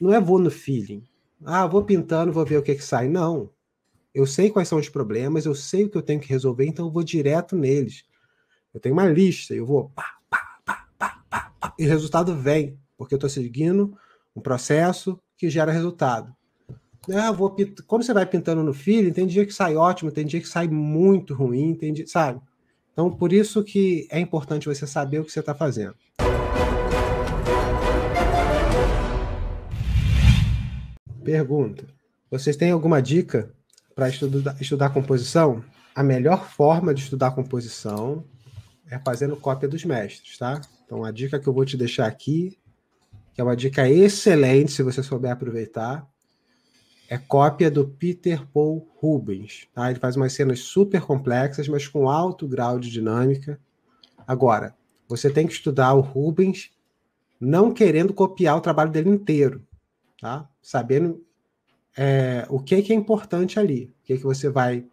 Não é vou no feeling. Ah, vou pintando, vou ver o que, que sai. Não. Eu sei quais são os problemas, eu sei o que eu tenho que resolver, então eu vou direto neles. Eu tenho uma lista, eu vou pá, pá, pá, pá, pá, pá e o resultado vem, porque eu estou seguindo um processo que gera resultado. Ah, vou pint... Como você vai pintando no feeling, tem dia que sai ótimo, tem dia que sai muito ruim, tem dia, sabe? Então, por isso que é importante você saber o que você está fazendo. Pergunta: Vocês têm alguma dica para estudar, estudar composição? A melhor forma de estudar composição é fazendo cópia dos mestres, tá? Então, a dica que eu vou te deixar aqui, que é uma dica excelente se você souber aproveitar, é cópia do Peter Paul Rubens. Tá? Ele faz umas cenas super complexas, mas com alto grau de dinâmica. Agora, você tem que estudar o Rubens não querendo copiar o trabalho dele inteiro tá? Sabendo é, o que, que é importante ali, o que, que você vai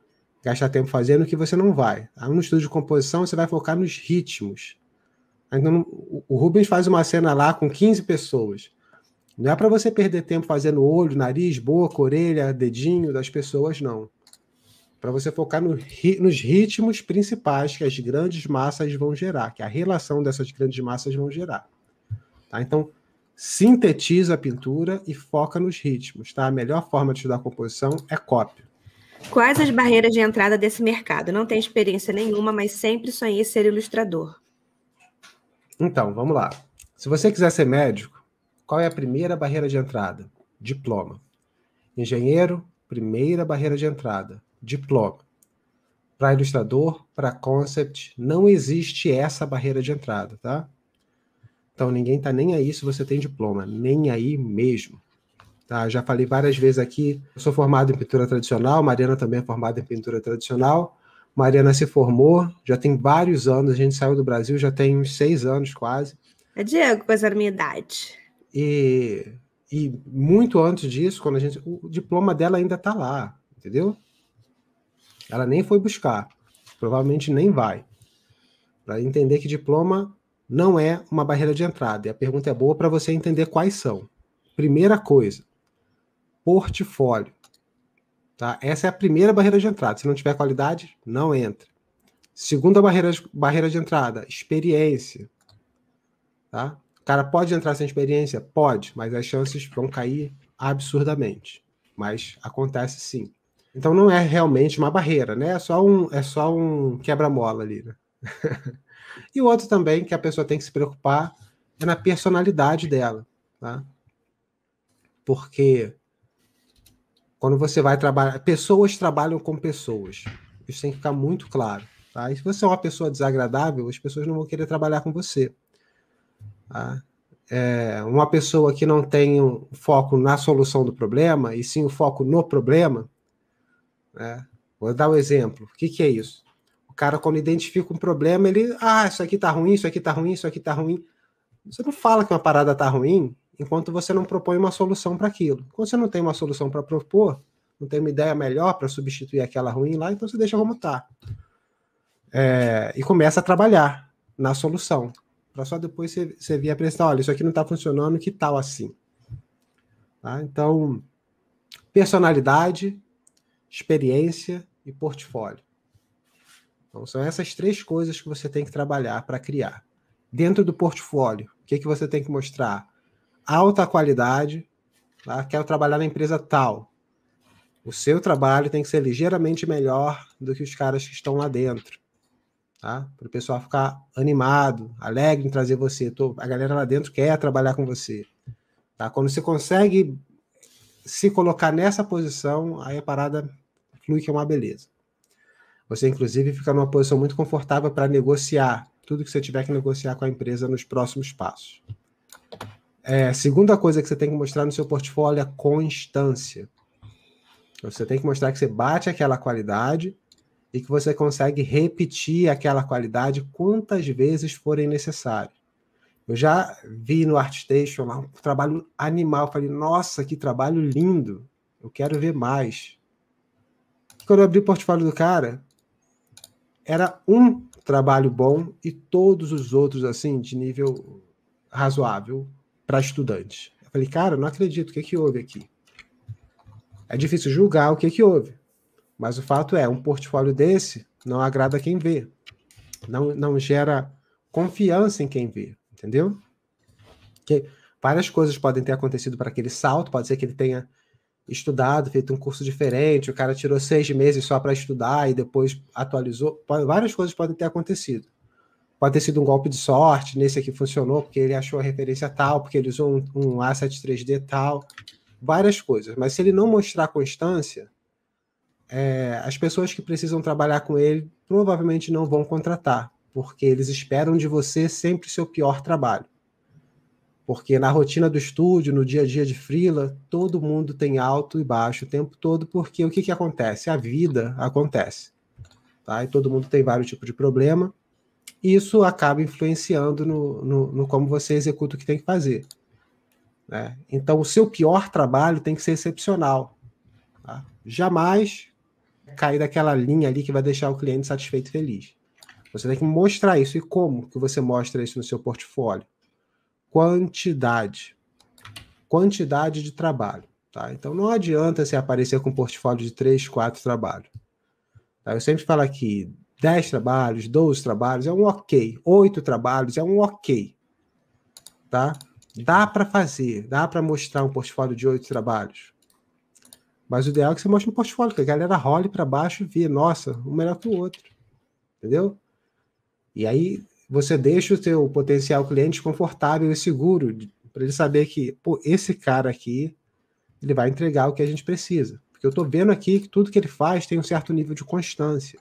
gastar tempo fazendo, o que você não vai. Tá? No estudo de composição, você vai focar nos ritmos. Então, o Rubens faz uma cena lá com 15 pessoas. Não é para você perder tempo fazendo olho, nariz, boca, orelha, dedinho das pessoas, não. Para você focar no, nos ritmos principais que as grandes massas vão gerar, que a relação dessas grandes massas vão gerar. Tá? Então, sintetiza a pintura e foca nos ritmos, tá? A melhor forma de estudar composição é cópia. Quais as barreiras de entrada desse mercado? Não tenho experiência nenhuma, mas sempre sonhei ser ilustrador. Então, vamos lá. Se você quiser ser médico, qual é a primeira barreira de entrada? Diploma. Engenheiro, primeira barreira de entrada, diploma. Para ilustrador, para concept, não existe essa barreira de entrada, tá? Então ninguém está nem aí se você tem diploma, nem aí mesmo. Tá? Já falei várias vezes aqui, eu sou formado em pintura tradicional, Mariana também é formada em pintura tradicional. Mariana se formou, já tem vários anos, a gente saiu do Brasil, já tem uns seis anos quase. É Diego, pesar era minha idade. E, e muito antes disso, quando a gente. O diploma dela ainda está lá, entendeu? Ela nem foi buscar. Provavelmente nem vai. Para entender que diploma não é uma barreira de entrada. E a pergunta é boa para você entender quais são. Primeira coisa, portfólio. Tá? Essa é a primeira barreira de entrada. Se não tiver qualidade, não entra. Segunda barreira, barreira de entrada, experiência. Tá? O cara pode entrar sem experiência? Pode, mas as chances vão cair absurdamente. Mas acontece sim. Então não é realmente uma barreira, né? É só um, é só um quebra-mola ali, né? e o outro também que a pessoa tem que se preocupar é na personalidade dela, tá? Porque quando você vai trabalhar, pessoas trabalham com pessoas. Isso tem que ficar muito claro, tá? E se você é uma pessoa desagradável, as pessoas não vão querer trabalhar com você. Tá? É, uma pessoa que não tem um foco na solução do problema e sim o um foco no problema, né? Vou dar um exemplo. O que, que é isso? O cara, quando identifica um problema, ele, ah, isso aqui tá ruim, isso aqui tá ruim, isso aqui tá ruim. Você não fala que uma parada tá ruim enquanto você não propõe uma solução para aquilo. Quando você não tem uma solução para propor, não tem uma ideia melhor para substituir aquela ruim lá, então você deixa como tá. É, e começa a trabalhar na solução. Para só depois você, você vir apresentar, olha, isso aqui não está funcionando, que tal assim? Tá? Então, personalidade, experiência e portfólio. Então, são essas três coisas que você tem que trabalhar para criar. Dentro do portfólio, o que, que você tem que mostrar? Alta qualidade, tá? quero trabalhar na empresa tal. O seu trabalho tem que ser ligeiramente melhor do que os caras que estão lá dentro. Tá? Para o pessoal ficar animado, alegre em trazer você. Tô, a galera lá dentro quer trabalhar com você. Tá? Quando você consegue se colocar nessa posição, aí a parada flui que é uma beleza. Você, inclusive, fica numa posição muito confortável para negociar tudo que você tiver que negociar com a empresa nos próximos passos. É, segunda coisa que você tem que mostrar no seu portfólio é constância. Você tem que mostrar que você bate aquela qualidade e que você consegue repetir aquela qualidade quantas vezes forem necessárias. Eu já vi no ArtStation lá um trabalho animal. Falei, nossa, que trabalho lindo! Eu quero ver mais. Quando eu abri o portfólio do cara, era um trabalho bom e todos os outros, assim, de nível razoável para estudante. Eu falei, cara, não acredito, o que, é que houve aqui? É difícil julgar o que, é que houve, mas o fato é, um portfólio desse não agrada quem vê, não, não gera confiança em quem vê, entendeu? Que várias coisas podem ter acontecido para aquele salto, pode ser que ele tenha estudado, feito um curso diferente, o cara tirou seis meses só para estudar e depois atualizou. Várias coisas podem ter acontecido. Pode ter sido um golpe de sorte, nesse aqui funcionou porque ele achou a referência tal, porque ele usou um, um asset 3D tal, várias coisas. Mas se ele não mostrar constância, é, as pessoas que precisam trabalhar com ele provavelmente não vão contratar, porque eles esperam de você sempre o seu pior trabalho. Porque na rotina do estúdio, no dia a dia de frila, todo mundo tem alto e baixo o tempo todo, porque o que, que acontece? A vida acontece. Tá? E todo mundo tem vários tipos de problema, e isso acaba influenciando no, no, no como você executa o que tem que fazer. Né? Então, o seu pior trabalho tem que ser excepcional. Tá? Jamais cair daquela linha ali que vai deixar o cliente satisfeito e feliz. Você tem que mostrar isso. E como que você mostra isso no seu portfólio? quantidade. Quantidade de trabalho. Tá? Então não adianta você aparecer com um portfólio de 3, 4 trabalhos. Tá? Eu sempre falo aqui, 10 trabalhos, 12 trabalhos é um ok. 8 trabalhos é um ok. Tá? Dá para fazer, dá para mostrar um portfólio de 8 trabalhos. Mas o ideal é que você mostre um portfólio, que a galera role para baixo e vê, nossa, um melhor que o outro. Entendeu? E aí você deixa o seu potencial cliente confortável e seguro para ele saber que, pô, esse cara aqui, ele vai entregar o que a gente precisa. Porque eu estou vendo aqui que tudo que ele faz tem um certo nível de constância.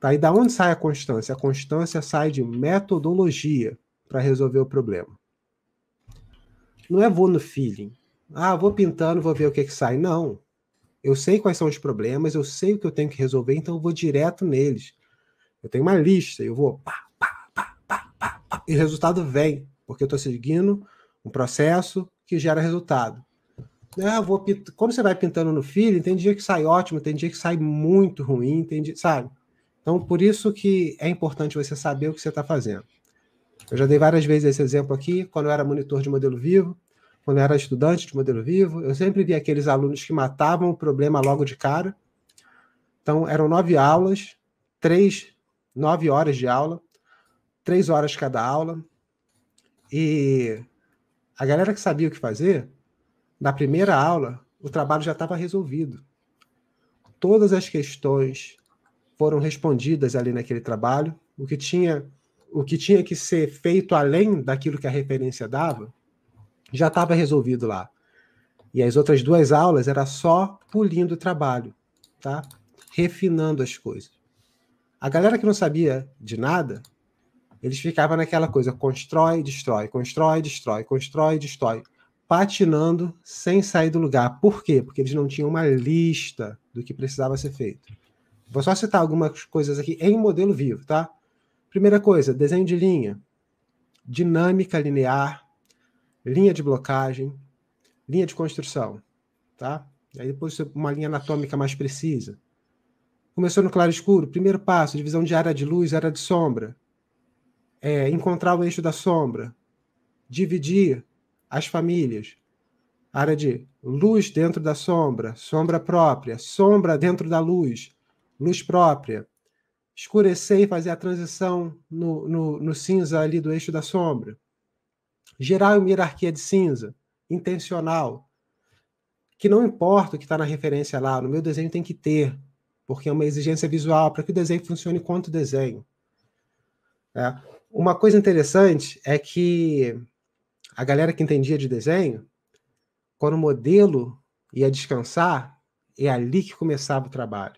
Tá? E da onde sai a constância? A constância sai de metodologia para resolver o problema. Não é vou no feeling. Ah, vou pintando, vou ver o que, que sai. Não. Eu sei quais são os problemas, eu sei o que eu tenho que resolver, então eu vou direto neles. Eu tenho uma lista, eu vou pá, ah, e o resultado vem, porque eu estou seguindo um processo que gera resultado. Como ah, vou pint... Quando você vai pintando no filho, tem dia que sai ótimo, tem dia que sai muito ruim, tem dia... sabe? Então, por isso que é importante você saber o que você está fazendo. Eu já dei várias vezes esse exemplo aqui, quando eu era monitor de modelo vivo, quando eu era estudante de modelo vivo, eu sempre vi aqueles alunos que matavam o problema logo de cara. Então, eram nove aulas, três, nove horas de aula, três horas cada aula. E a galera que sabia o que fazer, na primeira aula, o trabalho já estava resolvido. Todas as questões foram respondidas ali naquele trabalho, o que tinha o que tinha que ser feito além daquilo que a referência dava, já estava resolvido lá. E as outras duas aulas era só pulindo o trabalho, tá? Refinando as coisas. A galera que não sabia de nada, eles ficavam naquela coisa, constrói, destrói, constrói, destrói, constrói, destrói, patinando sem sair do lugar. Por quê? Porque eles não tinham uma lista do que precisava ser feito. Vou só citar algumas coisas aqui em modelo vivo, tá? Primeira coisa, desenho de linha, dinâmica linear, linha de blocagem, linha de construção, tá? Aí depois uma linha anatômica mais precisa. Começou no claro escuro, primeiro passo, divisão de área de luz, área de sombra é, encontrar o eixo da sombra, dividir as famílias, área de luz dentro da sombra, sombra própria, sombra dentro da luz, luz própria, escurecer e fazer a transição no, no, no cinza ali do eixo da sombra, gerar uma hierarquia de cinza, intencional, que não importa o que está na referência lá, no meu desenho tem que ter, porque é uma exigência visual para que o desenho funcione quanto desenho. É. Uma coisa interessante é que a galera que entendia de desenho, quando o modelo ia descansar, é ali que começava o trabalho.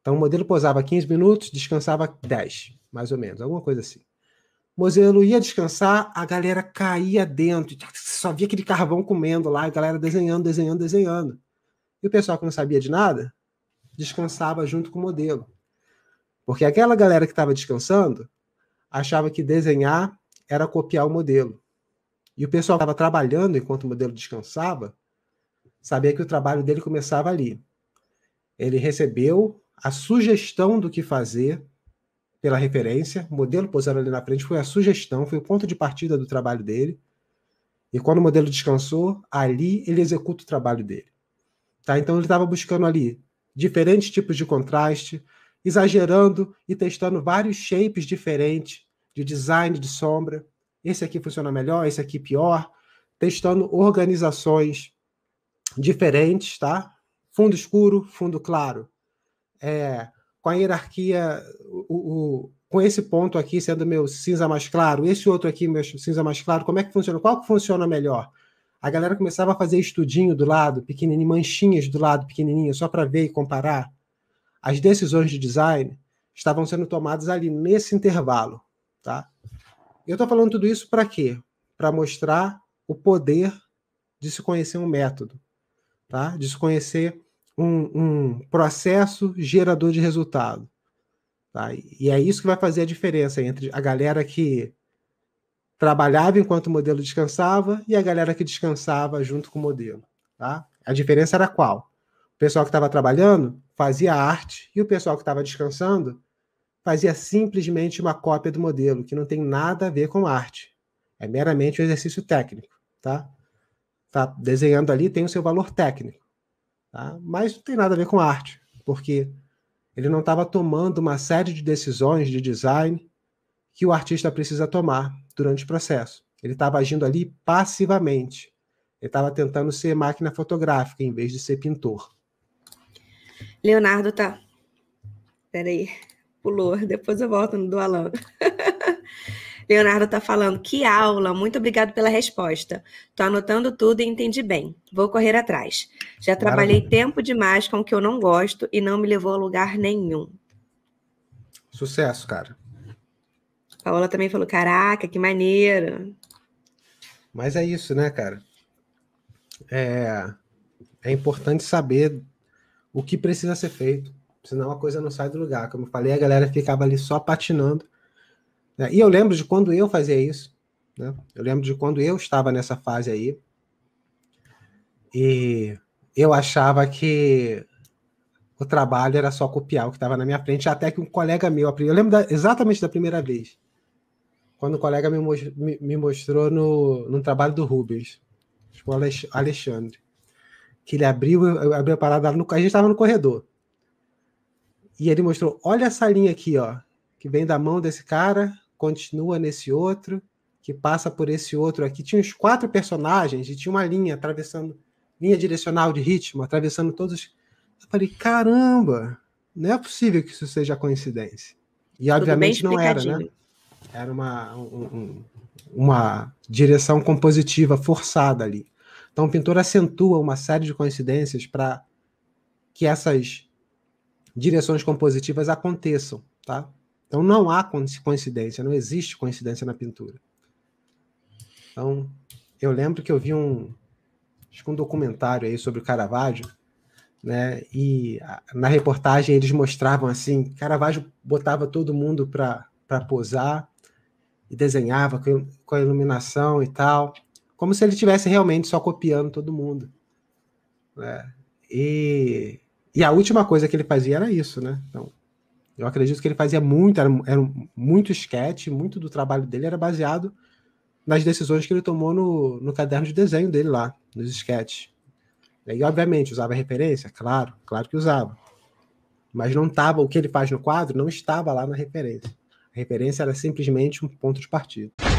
Então, o modelo posava 15 minutos, descansava 10, mais ou menos, alguma coisa assim. O modelo ia descansar, a galera caía dentro, só via aquele carvão comendo lá, a galera desenhando, desenhando, desenhando. E o pessoal que não sabia de nada, descansava junto com o modelo. Porque aquela galera que estava descansando achava que desenhar era copiar o modelo. E o pessoal estava trabalhando enquanto o modelo descansava, sabia que o trabalho dele começava ali. Ele recebeu a sugestão do que fazer pela referência, o modelo posando ali na frente foi a sugestão, foi o ponto de partida do trabalho dele. E quando o modelo descansou, ali ele executa o trabalho dele. Tá? Então ele estava buscando ali diferentes tipos de contraste, exagerando e testando vários shapes diferentes de design de sombra. Esse aqui funciona melhor, esse aqui pior. Testando organizações diferentes, tá? Fundo escuro, fundo claro. É, com a hierarquia, o, o, com esse ponto aqui sendo meu cinza mais claro, esse outro aqui meu cinza mais claro, como é que funciona? Qual que funciona melhor? A galera começava a fazer estudinho do lado, pequenininho, manchinhas do lado, pequenininho só para ver e comparar as decisões de design estavam sendo tomadas ali nesse intervalo, tá? Eu estou falando tudo isso para quê? Para mostrar o poder de se conhecer um método, tá? De se conhecer um, um processo gerador de resultado, tá? E é isso que vai fazer a diferença entre a galera que trabalhava enquanto o modelo descansava e a galera que descansava junto com o modelo, tá? A diferença era qual? pessoal que estava trabalhando fazia arte e o pessoal que estava descansando fazia simplesmente uma cópia do modelo, que não tem nada a ver com arte. É meramente um exercício técnico, tá? Tá desenhando ali tem o seu valor técnico, tá? Mas não tem nada a ver com arte, porque ele não estava tomando uma série de decisões de design que o artista precisa tomar durante o processo. Ele estava agindo ali passivamente. Ele estava tentando ser máquina fotográfica em vez de ser pintor. Leonardo tá. Peraí, pulou. Depois eu volto no do Alan. Leonardo tá falando, que aula, muito obrigado pela resposta. Tô anotando tudo e entendi bem. Vou correr atrás. Já trabalhei Maravilha. tempo demais com o que eu não gosto e não me levou a lugar nenhum. Sucesso, cara. Paola também falou, caraca, que maneiro. Mas é isso, né, cara? É, é importante saber o que precisa ser feito, senão a coisa não sai do lugar. Como eu falei, a galera ficava ali só patinando. Né? E eu lembro de quando eu fazia isso, né? eu lembro de quando eu estava nessa fase aí, e eu achava que o trabalho era só copiar o que estava na minha frente, até que um colega meu, eu lembro da, exatamente da primeira vez, quando o colega me, me, me mostrou no, no trabalho do Rubens, tipo, o Alexandre que ele abriu, abriu a parada no, a gente estava no corredor. E ele mostrou, olha essa linha aqui, ó, que vem da mão desse cara, continua nesse outro, que passa por esse outro aqui. Tinha uns quatro personagens e tinha uma linha atravessando, linha direcional de ritmo, atravessando todos. Eu falei, caramba, não é possível que isso seja coincidência. E Tudo obviamente não era, né? Era uma, um, uma direção compositiva forçada ali. Então, o pintor acentua uma série de coincidências para que essas direções compositivas aconteçam, tá? Então, não há coincidência, não existe coincidência na pintura. Então, eu lembro que eu vi um, acho que um documentário aí sobre o Caravaggio, né? E na reportagem eles mostravam assim, Caravaggio botava todo mundo para posar e desenhava com a iluminação e tal. Como se ele estivesse realmente só copiando todo mundo. Né? E, e a última coisa que ele fazia era isso, né? Então, eu acredito que ele fazia muito, era, era muito sketch, muito do trabalho dele era baseado nas decisões que ele tomou no, no caderno de desenho dele lá, nos sketches. E obviamente usava referência, claro, claro que usava. Mas não estava, o que ele faz no quadro não estava lá na referência. A referência era simplesmente um ponto de partida.